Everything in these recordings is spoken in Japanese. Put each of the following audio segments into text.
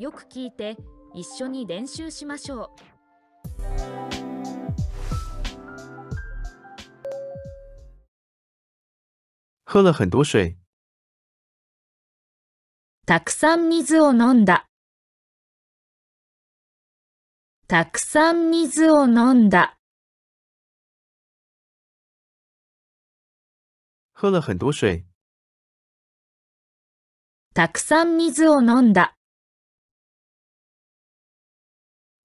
よく聞いて一緒に練習しましょう喝了很多水たくさん水を飲んだたくさん水を飲んだ喝了很多水たくさん水を飲んだ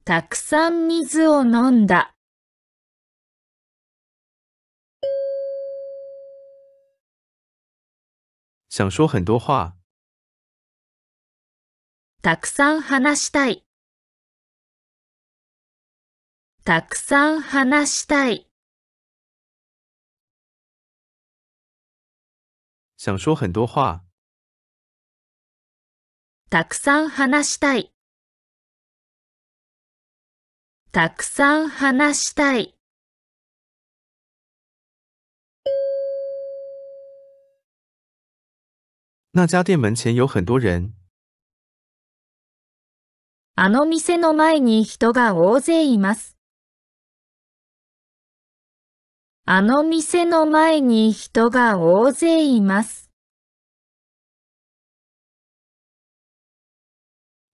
たくさん水を飲んだ。想说很多话。たくさん話したい。たくさん話したい。想说很多话。たくさん話したい。たくさん話したい。那家店门前有很多人。あの店の前に人が大勢います。あの店の前に人が大勢います。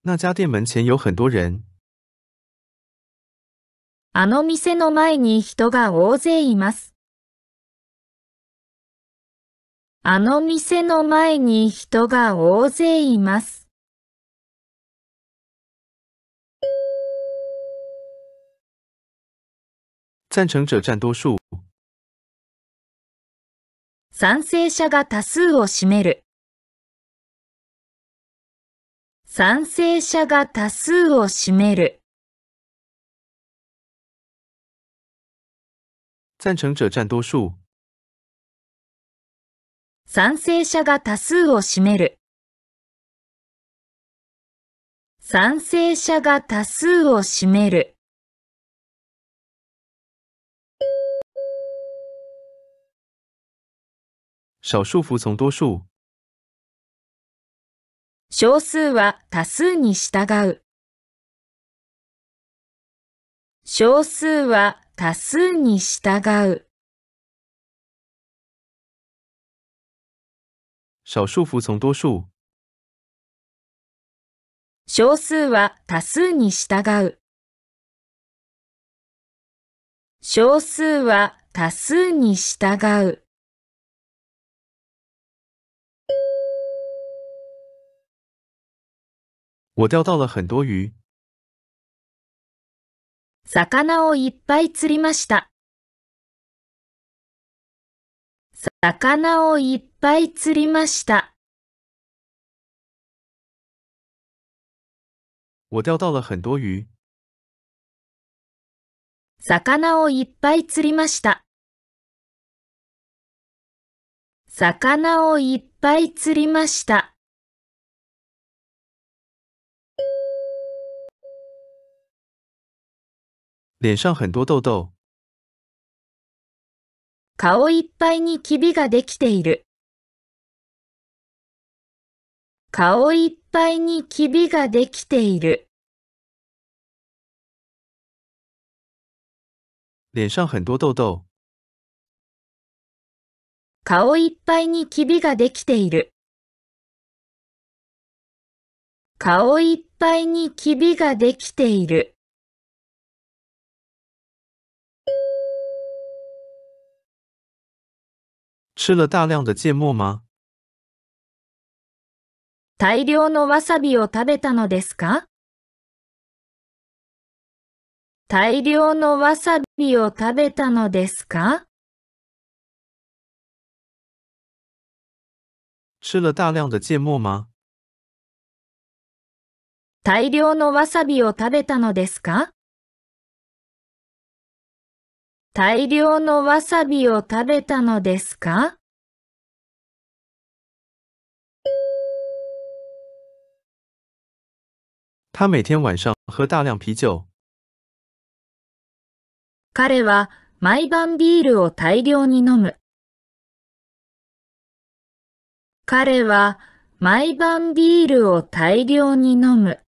那家店门前有很多人。あの店の前に人が大勢います。あの店の前に人が大勢います。赞成者占多数。賛成者が多数を占める。賛成者が多数を占める。赞成者占多数。賛成者が多数を占める。賛成者が多数を占める。少数服从多数。少数は多数に従う。少数は多数に従う。少数服从多数。少数は多数に従う。少数は多数に従う。我钓到了很多鱼。魚をいっぱい釣りました。魚をいっぱい釣りました。我钓到了很多鱼。魚をいっぱい釣りました。魚をいっぱい釣りました。脸上很多痘痘。顔いっぱいにキビができている。顔いっぱいにキビができている。脸上很多痘痘。顔いっぱいにキビができている。顔いっぱいにキビができている。吃了大量的芥末吗大量のわさびを食べたのですか大量のわさびを食べたのですか吃了大量的芥末吗大量のわさびを食べたのですか大量のわさびを食べたのですか他每天晚上喝大量啤酒。彼は毎晩ビールを大量に飲む。彼は毎晩ビールを大量に飲む。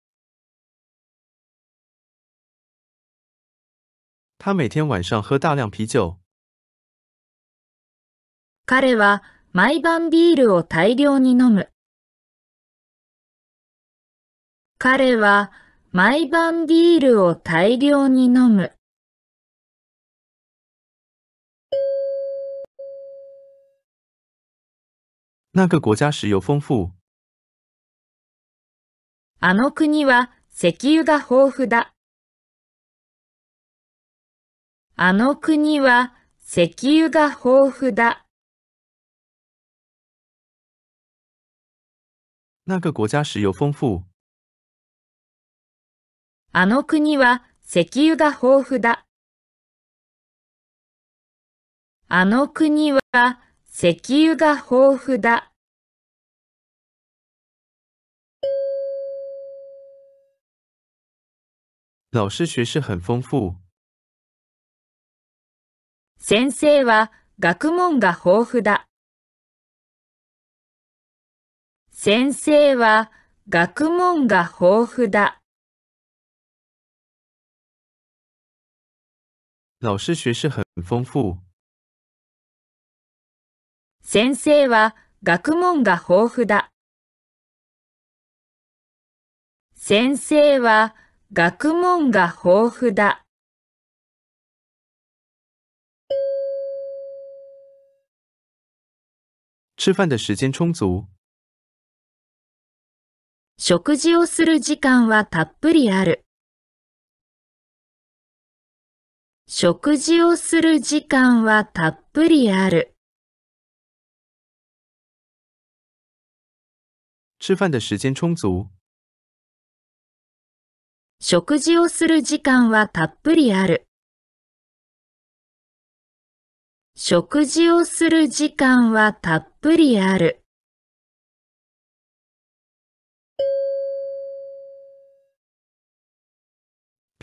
他每天晚上喝大量啤酒。彼は毎晩ビールを大量に飲む。彼は毎晩ビールを大量に飲む。那个国家石油丰富。あの国は石油が豊富だ。あの国は石油が豊富だ。那个国家石油丰富。あの国は石油が豊富だ。あの国は石油が豊富だ。老师学识很丰富。先生は学問が豊富だ。先生は学問が豊富だ。老师学识很丰富。先生は学問が豊富だ。先生は学問が豊富だ。吃饭的时间充足。食事をする時間はたっぷりある。食事をする時間はたっぷりある。吃饭的时间充足。食事をする時間はたっぷりある。食事をする時間はたっぷりある。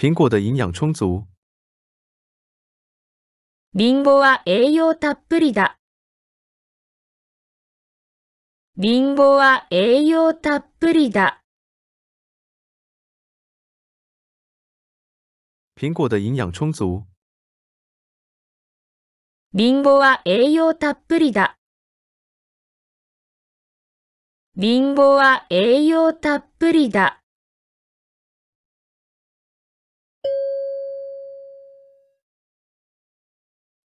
苹果的营养充足。リンゴは栄養たっぷりだ。リンゴは栄養たっぷりだ。苹果的营养充足。りんごは栄養たっぷりだ。りんごは栄養たっぷりだ。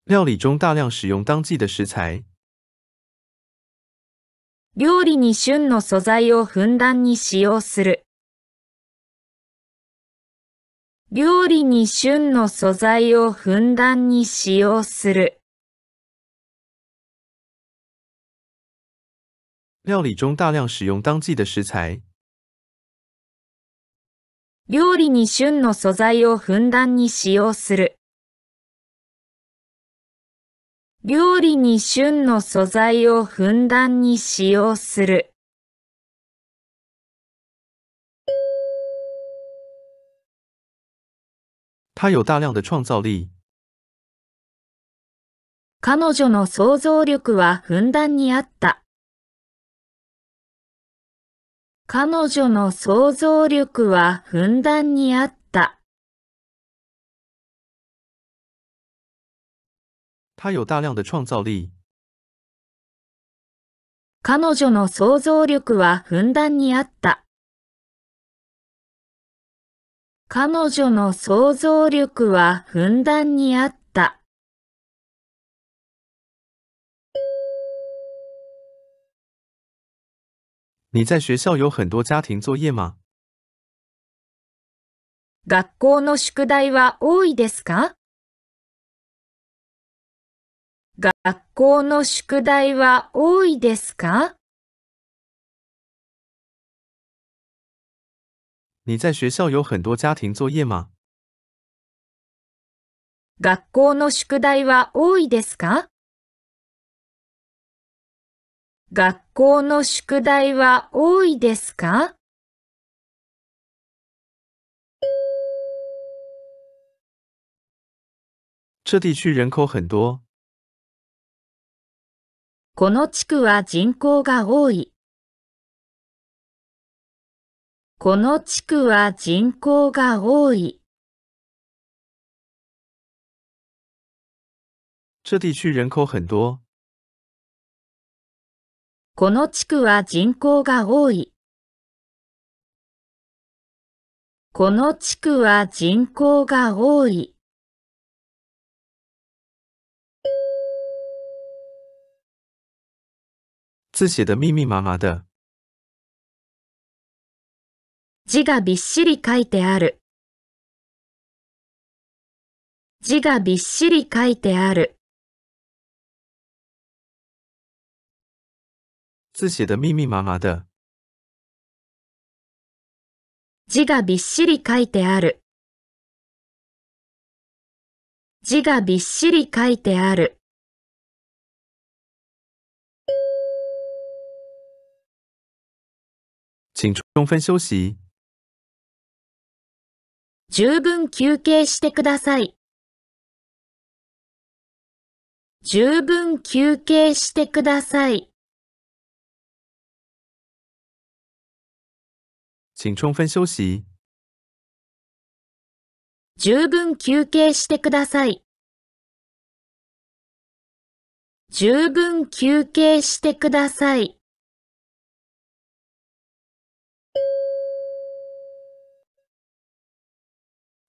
料理中大量使用当季的食材。料理に旬の素材をふんだんに使用する。料理に旬の素材をふんだんに使用する。料理中大量使用当季的食材。料理に旬の素材をふんだんに使用する。料理に旬の素材をふんだんに使用する。他有大量的创造力。彼女の想像力はふんだんにあった。彼女の想像力はふんだんにあった。彼女の想像力はふんだんにあった。彼女の想像力はふんだんにあった。你在学校有很多家庭作业吗学校の宿題は多いですか学校の宿題は多いですか你在学校有很多家庭作业吗学校の宿題は多いですか学校の宿題は多いですかこの地区は人口が多い。この地区は人口が多い。这地区人口很多。この地区は人口が多い。この地区は人口が多い。字写的密密麻麻的。字がびっしり書いてある。字がびっしり書いてある。字写的密密麻麻的。字がびっしり書いてある。字がびっしり書いてある。请充分休息。十分休憩してください。十分休憩してください。请充分休息。十分休憩してください。十分休憩してください。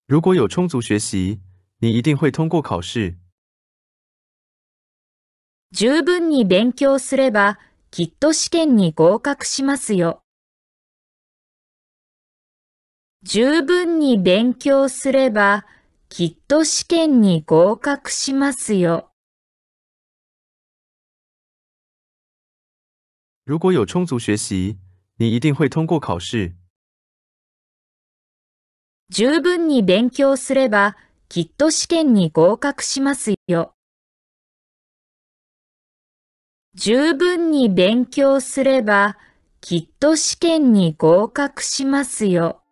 如果有充足学习，你一定会通过考试。十分に勉強すれば、きっと試験に合格しますよ。十分に勉強すればきっと試験に合格しますよ。如果有充足学习，你一定会通过考试。十分に勉強すればきっと試験に合格しますよ。十分に勉強すればきっと試験に合格しますよ。